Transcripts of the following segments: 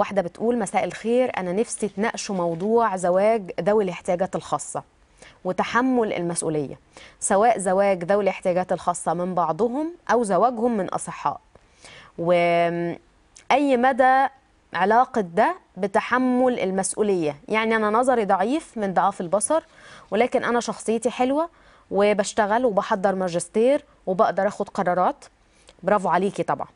واحدة بتقول مساء الخير أنا نفسي تناقشوا موضوع زواج ذوي الاحتياجات الخاصة وتحمل المسؤولية سواء زواج ذوي الاحتياجات الخاصة من بعضهم أو زواجهم من أصحاء وأي مدى علاقة ده بتحمل المسؤولية يعني أنا نظري ضعيف من ضعاف البصر ولكن أنا شخصيتي حلوة وبشتغل وبحضر ماجستير وبقدر أخد قرارات برافو عليكي طبعا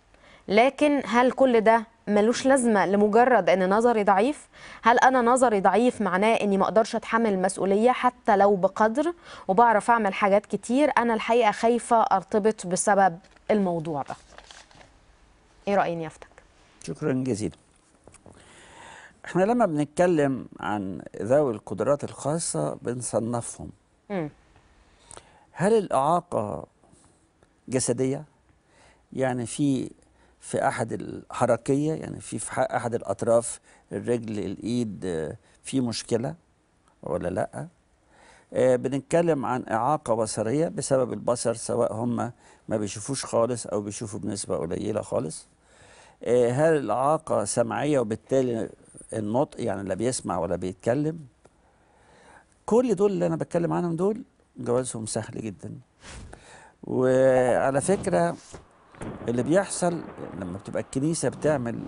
لكن هل كل ده ملوش لازمه لمجرد ان نظري ضعيف هل انا نظري ضعيف معناه اني ما اقدرش اتحمل المسؤوليه حتى لو بقدر وبعرف اعمل حاجات كتير انا الحقيقه خايفه ارتبط بسبب الموضوع ده ايه رايين يافتك شكرا جزيلا احنا لما بنتكلم عن ذوي القدرات الخاصه بنصنفهم م. هل الاعاقه جسديه يعني في في احد الحركيه يعني في في احد الاطراف الرجل الايد في مشكله ولا لا آه، بنتكلم عن اعاقه بصريه بسبب البصر سواء هم ما بيشوفوش خالص او بيشوفوا بنسبه قليله خالص آه، هل الاعاقه سمعيه وبالتالي النطق يعني لا بيسمع ولا بيتكلم كل دول اللي انا بتكلم عنهم دول جوازهم سهل جدا وعلى فكره اللي بيحصل لما بتبقى الكنيسة بتعمل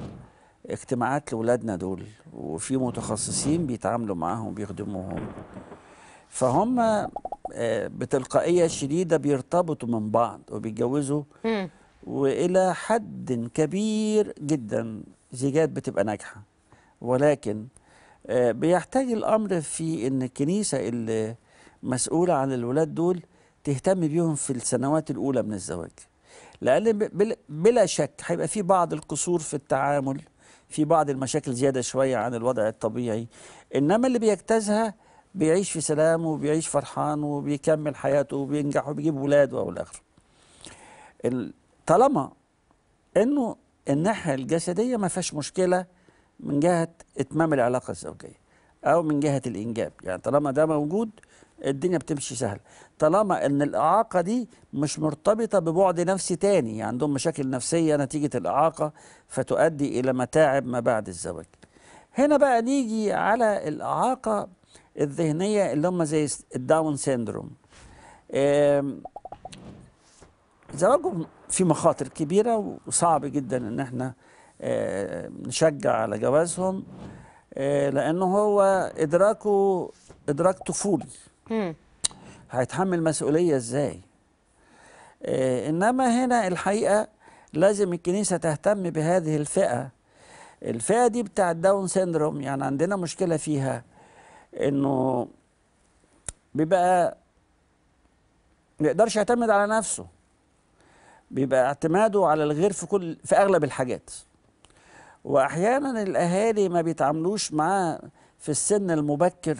اجتماعات لولادنا دول وفي متخصصين بيتعاملوا معاهم بيخدموهم فهم آه، بتلقائية شديدة بيرتبطوا من بعض وبيتجوزوا وإلى حد كبير جدا زيجات بتبقى ناجحة ولكن آه، بيحتاج الأمر في إن الكنيسة اللي مسؤولة عن الولاد دول تهتم بيهم في السنوات الأولى من الزواج لأن بلا شك هيبقى في بعض القصور في التعامل في بعض المشاكل زيادة شوية عن الوضع الطبيعي إنما اللي بيجتازها بيعيش في سلام وبيعيش فرحان وبيكمل حياته وبينجح وبيجيب ولاد وإلى آخره طالما إنه الناحية الجسدية ما فيهاش مشكلة من جهة إتمام العلاقة الزوجية او من جهه الانجاب يعني طالما ده موجود الدنيا بتمشي سهل طالما ان الاعاقه دي مش مرتبطه ببعد نفسي تاني يعني عندهم مشاكل نفسيه نتيجه الاعاقه فتؤدي الى متاعب ما بعد الزواج هنا بقى نيجي على الاعاقه الذهنيه اللي هم زي الداون سيندروم زواجهم في مخاطر كبيره وصعب جدا ان احنا آه، نشجع على جوازهم آه، لأنه هو إدراكه إدراك طفولي هيتحمل مسؤولية إزاي آه، إنما هنا الحقيقة لازم الكنيسة تهتم بهذه الفئة الفئة دي بتاع داون سيندروم يعني عندنا مشكلة فيها إنه بيبقى ما يقدرش يعتمد على نفسه بيبقى اعتماده على الغير في كل في اغلب الحاجات واحيانا الاهالي ما بيتعاملوش معاه في السن المبكر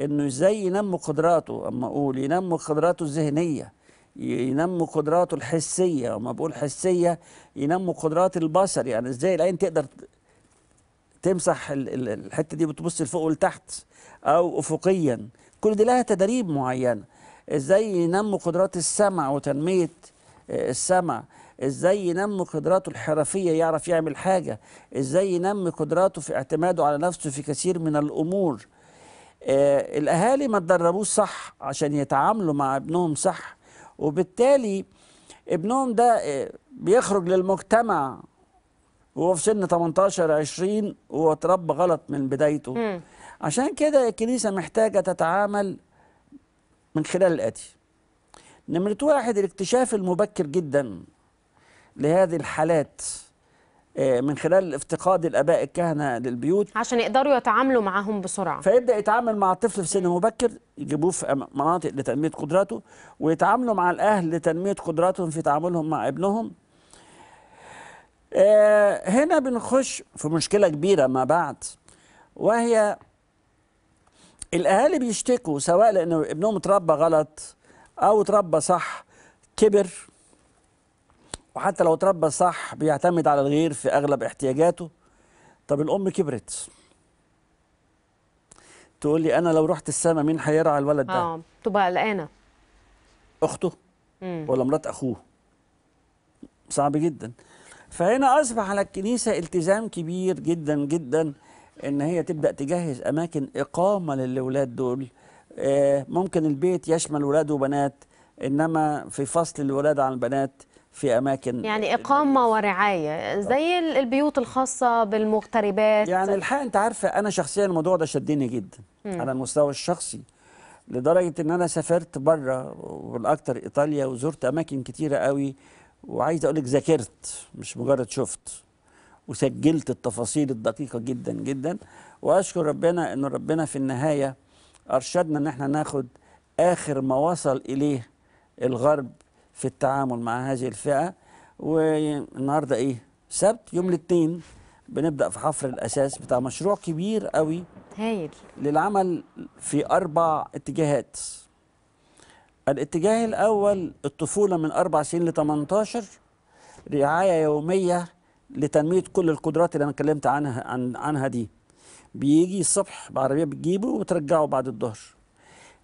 انه ازاي ينموا قدراته اما اقول ينموا قدراته الذهنيه ينموا قدراته الحسيه اما بقول حسيه ينموا قدرات البصر يعني ازاي العين تقدر تمسح الحته دي بتبص لفوق ولتحت او افقيا كل دي لها تدريب معينه ازاي ينموا قدرات السمع وتنميه آه، السمع ازاي ينمي قدراته الحرفية يعرف يعمل حاجة ازاي ينمي قدراته في اعتماده على نفسه في كثير من الامور آه الاهالي ما تدربوش صح عشان يتعاملوا مع ابنهم صح وبالتالي ابنهم ده آه، بيخرج للمجتمع وهو في سن 18 20 وهو اتربى غلط من بدايته م. عشان كده الكنيسه محتاجه تتعامل من خلال الاتي نمره واحد الاكتشاف المبكر جدا لهذه الحالات آه، من خلال افتقاد الاباء الكهنه للبيوت عشان يقدروا يتعاملوا معاهم بسرعه فيبدا يتعامل مع الطفل في سن مبكر يجيبوه في مناطق لتنميه قدراته ويتعاملوا مع الاهل لتنميه قدراتهم في تعاملهم مع ابنهم آه، هنا بنخش في مشكله كبيره ما بعد وهي الاهالي بيشتكوا سواء لانه ابنهم اتربى غلط او اتربى صح كبر وحتى لو اتربى صح بيعتمد على الغير في اغلب احتياجاته طب الام كبرت تقول لي انا لو رحت السما مين هيرعى الولد ده اه تبقى قلقانه اخته مم. ولا مرات اخوه صعب جدا فهنا اصبح على الكنيسه التزام كبير جدا جدا ان هي تبدا تجهز اماكن اقامه للاولاد دول آه، ممكن البيت يشمل ولاد وبنات انما في فصل الولاد عن البنات في اماكن يعني اقامه ورعايه زي البيوت الخاصه بالمغتربات يعني الحقيقه انت عارفه انا شخصيا الموضوع ده شدني جدا على المستوى الشخصي لدرجه ان انا سافرت بره والاكثر ايطاليا وزرت اماكن كتيره قوي وعايز اقول لك ذاكرت مش مجرد شفت وسجلت التفاصيل الدقيقه جدا جدا واشكر ربنا ان ربنا في النهايه ارشدنا ان احنا ناخد اخر ما وصل اليه الغرب في التعامل مع هذه الفئه والنهارده ايه سبت يوم الاثنين بنبدا في حفر الاساس بتاع مشروع كبير قوي هايل للعمل في اربع اتجاهات الاتجاه الاول الطفوله من اربع سنين ل 18 رعايه يوميه لتنميه كل القدرات اللي انا اتكلمت عنها عن عنها دي بيجي الصبح بعربيه بتجيبه وترجعه بعد الظهر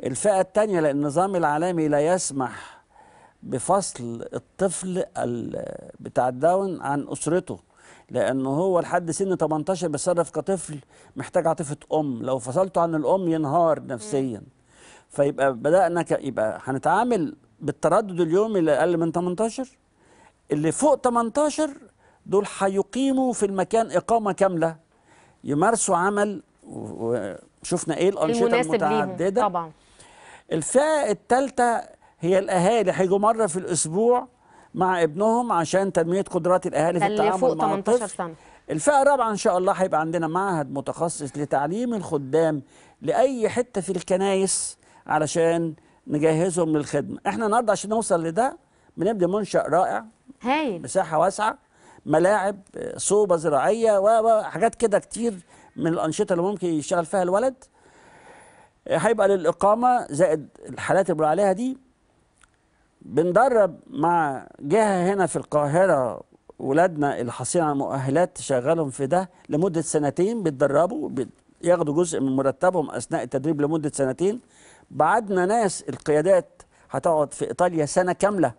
الفئه الثانيه لان النظام العالمي لا يسمح بفصل الطفل بتاع الداون عن اسرته لان هو لحد سن 18 بيتصرف كطفل محتاج عاطفه ام لو فصلته عن الام ينهار نفسيا فيبقى بدانا ك... يبقى هنتعامل بالتردد اليومي اللي اقل من 18 اللي فوق 18 دول هيقيموا في المكان اقامه كامله يمارسوا عمل وشفنا ايه الانشطه المتعدده طبعا الفئه الثالثه هي الاهالي هيجوا مره في الاسبوع مع ابنهم عشان تنميه قدرات الاهالي في التعامل فوق مع 18 الطفل سنة. الفئه الرابعه ان شاء الله هيبقى عندنا معهد متخصص لتعليم الخدام لاي حته في الكنايس علشان نجهزهم للخدمه احنا النهارده عشان نوصل لده بنبدا منشا رائع هايل مساحه واسعه ملاعب صوبه زراعيه وحاجات كده كتير من الانشطه اللي ممكن يشتغل فيها الولد هيبقى للاقامه زائد الحالات اللي بنقول عليها دي بندرب مع جهه هنا في القاهره ولادنا اللي حاصلين على مؤهلات تشغلهم في ده لمده سنتين بيتدربوا ياخدوا جزء من مرتبهم اثناء التدريب لمده سنتين بعدنا ناس القيادات هتقعد في ايطاليا سنه كامله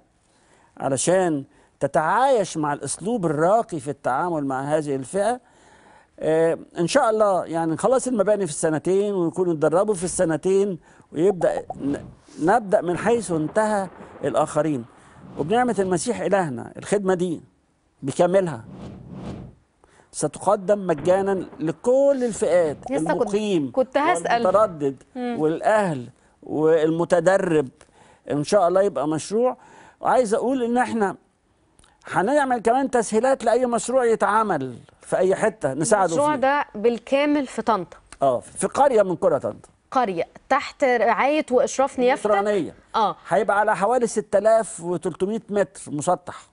علشان تتعايش مع الاسلوب الراقي في التعامل مع هذه الفئه آه، ان شاء الله يعني نخلص المباني في السنتين ويكونوا اتدربوا في السنتين ويبدا نبدا من حيث انتهى الاخرين وبنعمه المسيح الهنا الخدمه دي بكاملها ستقدم مجانا لكل الفئات المقيم كنت هسأل والمتردد والاهل والمتدرب ان شاء الله يبقى مشروع وعايز اقول ان احنا هنعمل كمان تسهيلات لاي مشروع يتعمل في اي حته نساعده فيه المشروع ده بالكامل في طنطا اه في قريه من قرى طنطا قريه تحت رعايه واشراف نيافتك اه هيبقى على حوالي 6300 متر مسطح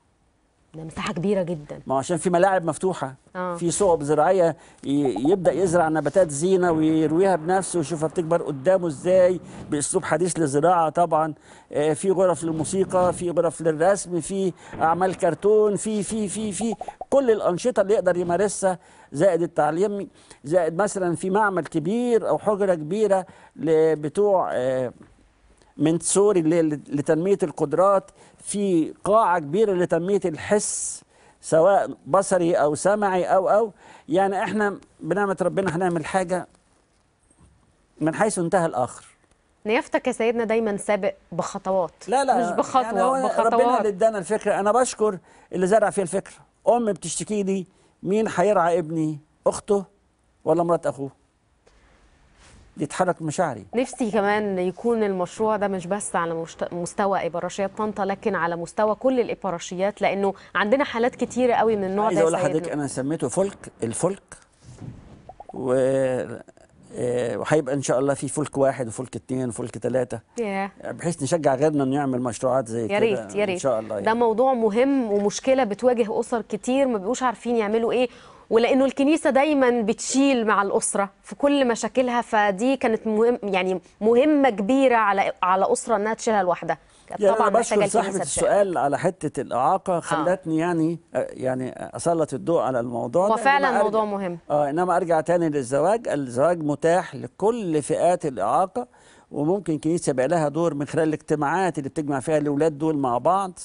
ده مساحه كبيره جدا ما عشان في ملاعب مفتوحه آه. في صوب زراعيه يبدا يزرع نباتات زينه ويرويها بنفسه ويشوفها بتكبر قدامه ازاي باسلوب حديث للزراعه طبعا آه، في غرف للموسيقى في غرف للرسم في اعمال كرتون في في في في كل الانشطه اللي يقدر يمارسها زائد التعليم زائد مثلا في معمل كبير او حجره كبيره بتوع آه، من سوري لتنمية القدرات في قاعة كبيرة لتنمية الحس سواء بصري أو سمعي أو أو يعني إحنا بنعمة ربنا هنعمل حاجة من حيث انتهى الآخر نيافتك يا سيدنا دايما سابق بخطوات لا لا مش بخطوة يعني بخطوات ربنا اللي ادانا الفكرة أنا بشكر اللي زرع فيها الفكرة أم بتشتكي لي مين هيرعى ابني أخته ولا مرات أخوه تحرك مشاعري نفسي كمان يكون المشروع ده مش بس على مستوى ابراشيات طنطا لكن على مستوى كل الابراشيات لانه عندنا حالات كتيره قوي من النوع ده عايز اقول لحضرتك انا سميته فولك الفولك و آه، وهيبقى ان شاء الله في فلك واحد وفلك اثنين وفلك ثلاثه yeah. بحيث نشجع غيرنا انه يعمل مشروعات زي كده يا ريت يا ريت ان شاء الله يعني. ده موضوع مهم ومشكله بتواجه اسر كتير ما بيبقوش عارفين يعملوا ايه ولانه الكنيسه دايما بتشيل مع الاسره في كل مشاكلها فدي كانت مهم يعني مهمه كبيره على على اسره انها تشيلها لوحدها يعني طبعا بشكر صاحبه السؤال على حته الاعاقه آه. خلتني يعني، آه. يعني يعني اسلط الضوء على الموضوع هو فعلا موضوع مهم اه انما ارجع تاني للزواج الزواج متاح لكل فئات الاعاقه وممكن كنيسه يبقى لها دور من خلال الاجتماعات اللي بتجمع فيها الاولاد دول مع بعض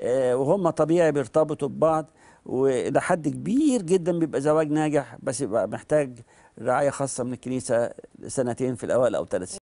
آه وهم طبيعي بيرتبطوا ببعض والى حد كبير جدا بيبقى زواج ناجح بس يبقى محتاج رعايه خاصه من الكنيسه سنتين في الاول او ثلاث